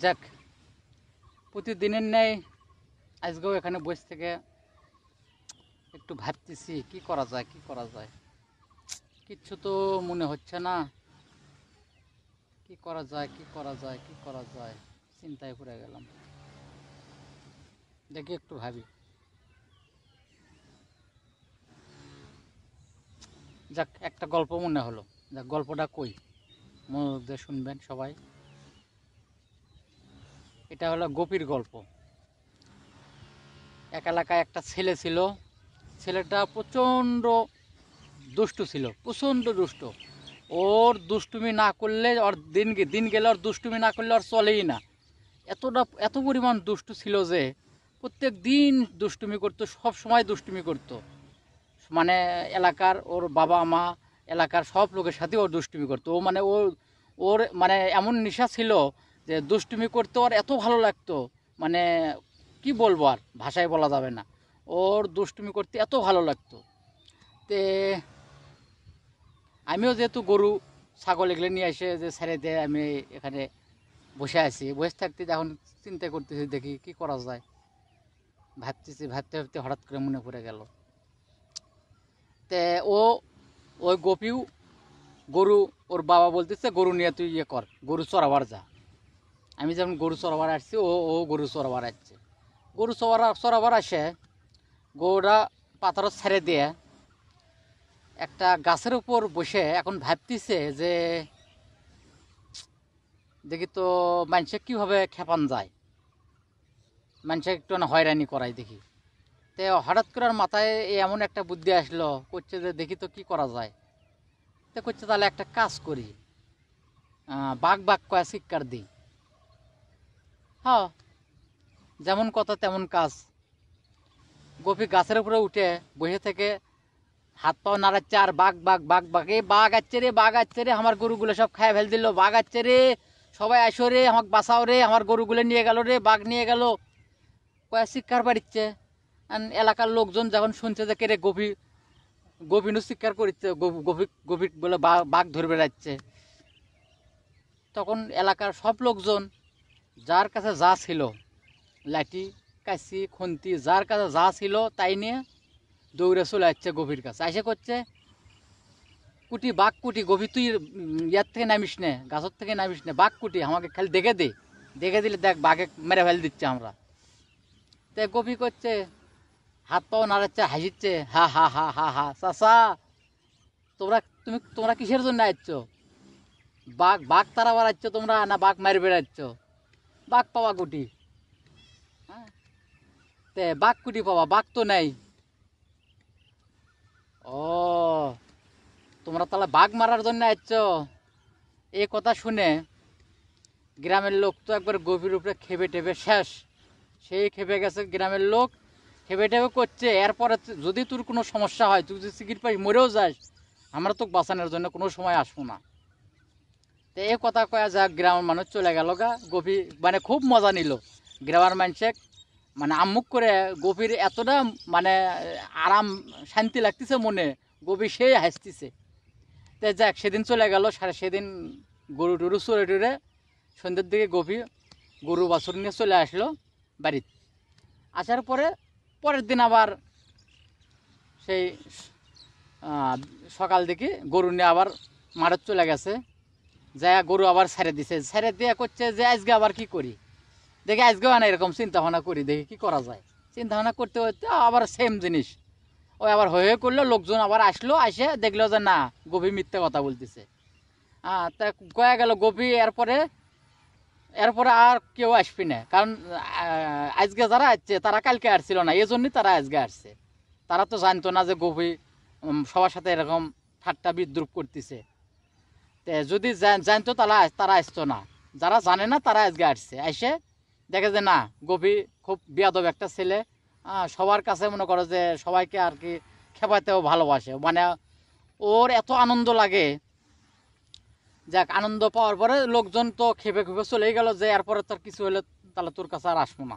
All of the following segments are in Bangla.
যাক প্রতিদিনের ন্যায় আজকেও এখানে বসে থেকে একটু ভাবতেছি কি করা যায় কি করা যায় কিচ্ছু তো মনে হচ্ছে না কি করা যায় কি করা যায় কি করা যায় চিন্তায় পড়ে গেলাম দেখি একটু ভাবি যাক একটা গল্প মনে হলো যাক গল্পটা কই মনের মধ্যে শুনবেন সবাই এটা হলো গোপীর গল্প এক এলাকায় একটা ছেলে ছিল ছেলেটা প্রচণ্ড দুষ্টু ছিল প্রচণ্ড দুষ্ট ওর দুষ্টুমি না করলে ওর দিন দিন গেলে ওর দুষ্টুমি না করলে ওর চলেই না এতটা এত পরিমাণ দুষ্টু ছিল যে প্রত্যেক দিন দুষ্টুমি করতো সব সময় দুষ্টুমি করতো মানে এলাকার ওর বাবা মা এলাকার সব লোকের সাথে ওর দুষ্টুমি করতো ও মানে ওর ওর মানে এমন নেশা ছিল যে দুষ্টুমি করতে ওর এত ভালো লাগতো মানে কি বলবো আর ভাষায় বলা যাবে না ওর দুষ্টুমি করতে এত ভালো লাগতো তে আমিও যেহেতু গরু ছাগল এগুলো নিয়ে এসে যে ছেড়ে দিয়ে আমি এখানে বসে আছি বসে থাকতে যখন চিন্তা করতেছি দেখি কি করা যায় ভাবতেছি ভাবতে ভাবতে হঠাৎ করে মনে পড়ে গেল তে ও ওই গোপিও গরু ওর বাবা বলতেছে গরু নিয়ে তুই ইয়ে কর গরু চড়াবার যা আমি যেমন গরু চড়াবার আসছি ও ও গরু চড়াবার আসছে গরু চড়া চড়াবার আসে গরুটা পাথর ছেড়ে দিয়ে একটা গাছের উপর বসে এখন ভাবতেছে যে দেখি তো মানুষে কীভাবে খেপান যায় মানুষে একটু হয়রানি করায় দেখি তে হঠাৎ করে মাথায় এমন একটা বুদ্ধি আসলো করছে যে দেখি তো কী করা যায় তো করছে তাহলে একটা কাজ করি বাঘ বাঘ কয়া শিক্ষার দিই হ্যাঁ যেমন কথা তেমন কাজ গোপী গাছের উপরে উঠে বসে থেকে হাত পাও নাড়াচ্ছে আর বাঘ বাঘ বাঘ বাঘ এই বাঘ আছে রে বাঘ আছে রে আমার গরুগুলো সব খায় ফেল দিল বাঘ আছে রে সবাই আসো রে আমাকে বাঁচাও রে আমার গরুগুলো নিয়ে গেল রে বাঘ নিয়ে গেল কয়া শিক্ষার বাড়িচ্ছে এলাকার লোকজন যখন শুনছে যে রে গভীর গভীর শিক্ষার করিচ্ছে গভীর গভীর বলে বাঘ ধরে বেড়াচ্ছে তখন এলাকার সব লোকজন যার কাছে যা ছিল লাঠি কাশি খুন্তি যার কাছে যা ছিল তাই নিয়ে দৌড়ে চলে আসছে গভীর কাছে আইসে করছে কুটি বাঘ কুটি গভীর তুই ইয়ার থেকে নামিস নে গাছের থেকে নামিস নে বাঘ কুটি আমাকে খালি দেখে দে দেখে দিলে দেখ বাঘে মেরে ফেলে দিচ্ছে আমরা তাই গভীর করছে হাত পাও নাড়াচ্ছে হাসিচ্ছে হা হা হা হা হা চাষা তোমরা তুমি তোমরা কিসের জন্য আসছো বাঘ বাঘ তারা বাড়াচ্ছ তোমরা না বাঘ মারি বেড়াচ্ছ বাঘ পাওয়া গুটি হ্যাঁ তে বাঘ কুটি পাওয়া বাঘ তো নেই ও তোমরা তাহলে বাঘ মারার জন্য আসছ এ কথা শুনে গ্রামের লোক তো একবার গভীর উপরে খেপে টেপে শেষ সেই খেপে গেছে গ্রামের লোক খেপে টেপে করছে এরপরে যদি তোর কোনো সমস্যা হয় তুই যদি চিকিৎসা মরেও যাস আমরা তো বাঁচানোর জন্য কোনো সময় আসবো না তো এই কথা কয়া যা গ্রামের মানুষ চলে গেল গা গভীর মানে খুব মজা নিল গ্রামের মানুষে মানে আম্মুক করে গভীর এতটা মানে আরাম শান্তি লাগতেছে মনে গভীর সেই হাসতেছে তো যাক সেদিন চলে গেল সারা সেদিন গরু টুরু চড়ে টুরে সন্ধ্যের দিকে গভীর গরু বাছুর নিয়ে চলে আসলো বাড়িতে আসার পরে পরের দিন আবার সেই সকাল দিকে গরু নিয়ে আবার মারত চলে গেছে যায় গরু আবার ছেড়ে দিছে ছেড়ে দিয়ে করছে যে আজকে আবার কি করি দেখে আজকে না এরকম চিন্তা ভাবনা করি দেখি কি করা যায় চিন্তা ভাবনা করতে করতে আবার সেম জিনিস ও আবার হয়ে করলো লোকজন আবার আসলো আসে দেখলো যে না গভি মিথ্যে কথা বলতেছে হ্যাঁ তা কয়ে গেল গভি এরপরে এরপরে আর কেউ আসবি না কারণ আজকে যারা আসছে তারা কালকে আসছিল না এই জন্যই তারা আজকে আসছে তারা তো জানতো না যে গভি সবার সাথে এরকম ঠাট্টা বিদ্রুপ করতেছে যদি জানতো তাহলে তারা আসতো না যারা জানে না তারা আজকে আসছে এসে দেখে যে না গভি খুব বিয়াদব একটা ছেলে সবার কাছে মনে করো যে সবাইকে আর কি খেপাতেও ভালোবাসে মানে ওর এত আনন্দ লাগে যাক আনন্দ পাওয়ার পরে লোকজন তো খেপে খেপে চলেই গেল যে এরপরে তোর কিছু হলে তাহলে তোর কাছে আর আসবো না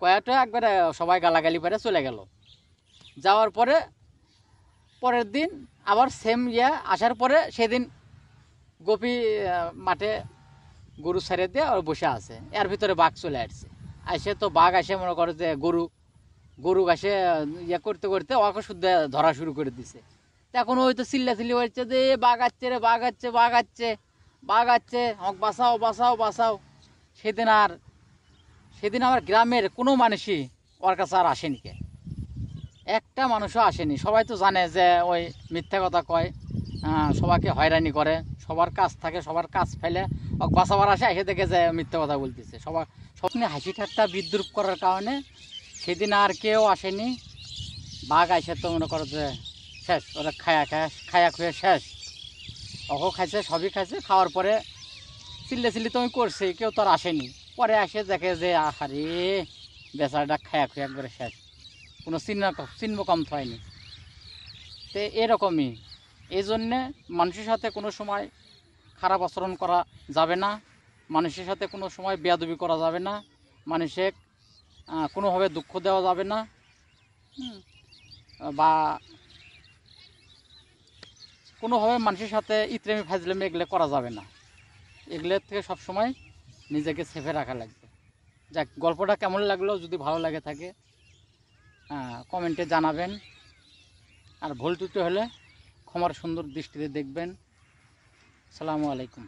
কয়েকটা একবারে সবাই গালাগালি পেরে চলে গেল যাওয়ার পরে পরের দিন আবার সেম ইয়ে আসার পরে সেদিন গোপী মাঠে গরু ছেড়ে দিয়ে আর বসে আছে এর ভিতরে বাঘ চলে আসছে আসে তো বাঘ আসে মনে করে যে গরু গরু গাছে ইয়ে করতে করতে ওকে শুদ্ধ ধরা শুরু করে দিছে এখন ওই তো চিল্লা চিল্লি হচ্ছে যে বাঘ আছে রে বাঘ আছে বাঘ আসছে বাঘ আছে হক বাঁচাও বাঁচাও বাঁচাও সেদিন আর সেদিন আমার গ্রামের কোনো মানুষই ওর কাছে আর আসেনি কে একটা মানুষও আসেনি সবাই তো জানে যে ওই মিথ্যা কথা কয় সবাইকে হয়রানি করে সবার কাজ থাকে সবার কাজ ফেলে বাঁচাবার আসে এসে দেখে যায় মিথ্যা কথা বলতেছে সবার স্বপ্নে হাসি ঠাট্টা বিদ্রুপ করার কারণে সেদিন আর কেউ আসেনি বাঘ আসে তো মনে করো যে শেষ ওরা খায়া খায় খায়া খুঁয়ে শেষ অহ খাইছে সবই খাইছে খাওয়ার পরে চিল্লে চিল্লি তো আমি করছি কেউ তো আর আসেনি পরে আসে দেখে যে আহারে বেচারাটা খায়া খুঁয়ে একবারে শেষ কোনো চিহ্ন চিহ্ন কম থায়নি তো এরকমই এই জন্যে মানুষের সাথে কোনো সময় খারাপ আচরণ করা যাবে না মানুষের সাথে কোনো সময় বেয়াদবি করা যাবে না মানুষের কোনোভাবে দুঃখ দেওয়া যাবে না বা কোনোভাবে মানুষের সাথে ইতরেমি ফাজলেমি এগুলো করা যাবে না এগুলোর থেকে সব সময় নিজেকে সেফে রাখা লাগবে যাক গল্পটা কেমন লাগলো যদি ভালো লাগে থাকে কমেন্টে জানাবেন আর ভুল ত্রুটি হলে ক্ষমার সুন্দর দৃষ্টিতে দেখবেন সালামু আলাইকুম